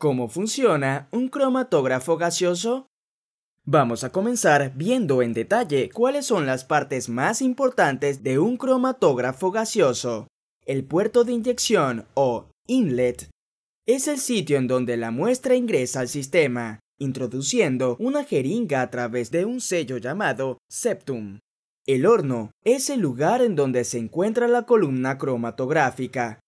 ¿Cómo funciona un cromatógrafo gaseoso? Vamos a comenzar viendo en detalle cuáles son las partes más importantes de un cromatógrafo gaseoso. El puerto de inyección o inlet es el sitio en donde la muestra ingresa al sistema, introduciendo una jeringa a través de un sello llamado septum. El horno es el lugar en donde se encuentra la columna cromatográfica,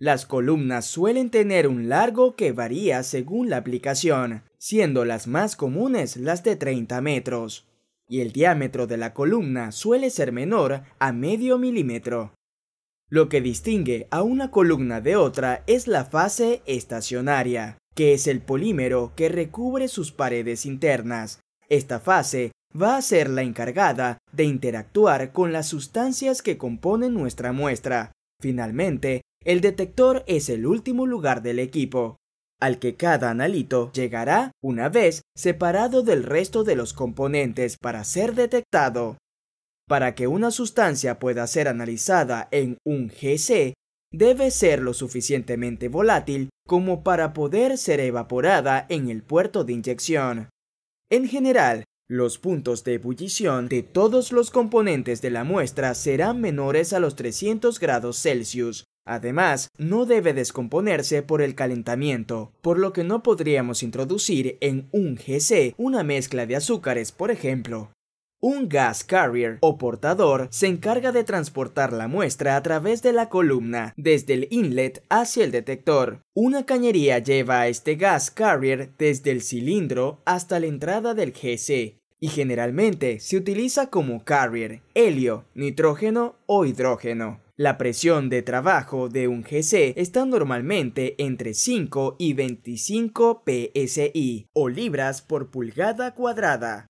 las columnas suelen tener un largo que varía según la aplicación, siendo las más comunes las de 30 metros, y el diámetro de la columna suele ser menor a medio milímetro. Lo que distingue a una columna de otra es la fase estacionaria, que es el polímero que recubre sus paredes internas. Esta fase va a ser la encargada de interactuar con las sustancias que componen nuestra muestra. Finalmente, el detector es el último lugar del equipo, al que cada analito llegará una vez separado del resto de los componentes para ser detectado. Para que una sustancia pueda ser analizada en un GC, debe ser lo suficientemente volátil como para poder ser evaporada en el puerto de inyección. En general, los puntos de ebullición de todos los componentes de la muestra serán menores a los 300 grados Celsius, Además, no debe descomponerse por el calentamiento, por lo que no podríamos introducir en un GC una mezcla de azúcares, por ejemplo. Un gas carrier o portador se encarga de transportar la muestra a través de la columna, desde el inlet hacia el detector. Una cañería lleva a este gas carrier desde el cilindro hasta la entrada del GC, y generalmente se utiliza como carrier, helio, nitrógeno o hidrógeno. La presión de trabajo de un GC está normalmente entre 5 y 25 psi o libras por pulgada cuadrada.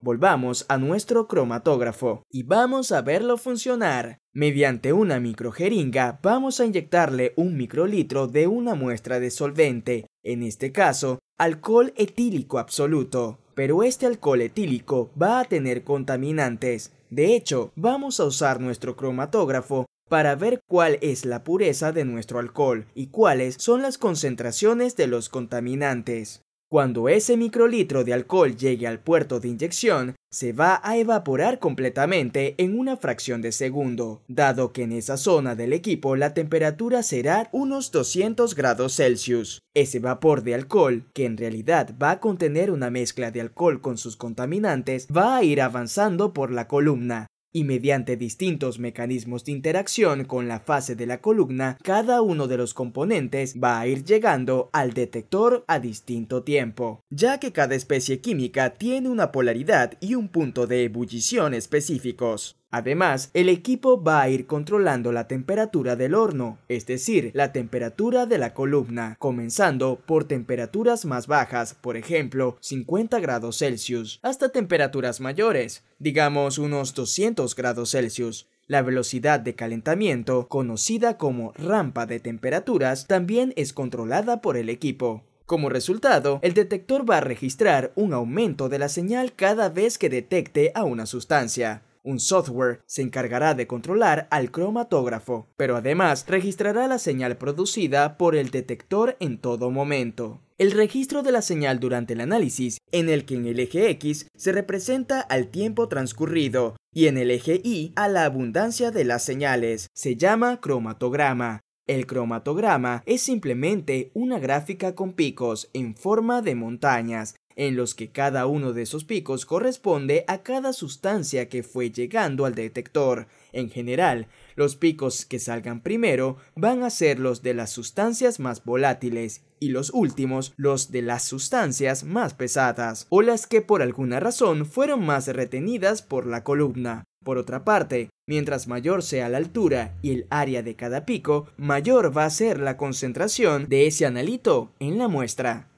Volvamos a nuestro cromatógrafo y vamos a verlo funcionar. Mediante una microjeringa vamos a inyectarle un microlitro de una muestra de solvente, en este caso alcohol etílico absoluto pero este alcohol etílico va a tener contaminantes. De hecho, vamos a usar nuestro cromatógrafo para ver cuál es la pureza de nuestro alcohol y cuáles son las concentraciones de los contaminantes. Cuando ese microlitro de alcohol llegue al puerto de inyección, se va a evaporar completamente en una fracción de segundo, dado que en esa zona del equipo la temperatura será unos 200 grados Celsius. Ese vapor de alcohol, que en realidad va a contener una mezcla de alcohol con sus contaminantes, va a ir avanzando por la columna, y mediante distintos mecanismos de interacción con la fase de la columna, cada uno de los componentes va a ir llegando al detector a distinto tiempo, ya que cada especie química tiene una polaridad y un punto de ebullición específicos. Además, el equipo va a ir controlando la temperatura del horno, es decir, la temperatura de la columna, comenzando por temperaturas más bajas, por ejemplo, 50 grados Celsius, hasta temperaturas mayores, digamos unos 200 grados Celsius. La velocidad de calentamiento, conocida como rampa de temperaturas, también es controlada por el equipo. Como resultado, el detector va a registrar un aumento de la señal cada vez que detecte a una sustancia. Un software se encargará de controlar al cromatógrafo, pero además registrará la señal producida por el detector en todo momento. El registro de la señal durante el análisis, en el que en el eje X se representa al tiempo transcurrido y en el eje Y a la abundancia de las señales, se llama cromatograma. El cromatograma es simplemente una gráfica con picos en forma de montañas en los que cada uno de esos picos corresponde a cada sustancia que fue llegando al detector. En general, los picos que salgan primero van a ser los de las sustancias más volátiles y los últimos los de las sustancias más pesadas o las que por alguna razón fueron más retenidas por la columna. Por otra parte, mientras mayor sea la altura y el área de cada pico, mayor va a ser la concentración de ese analito en la muestra.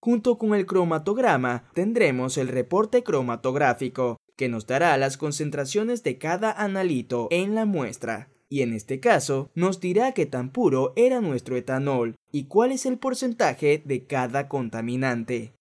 Junto con el cromatograma tendremos el reporte cromatográfico, que nos dará las concentraciones de cada analito en la muestra. Y en este caso, nos dirá qué tan puro era nuestro etanol y cuál es el porcentaje de cada contaminante.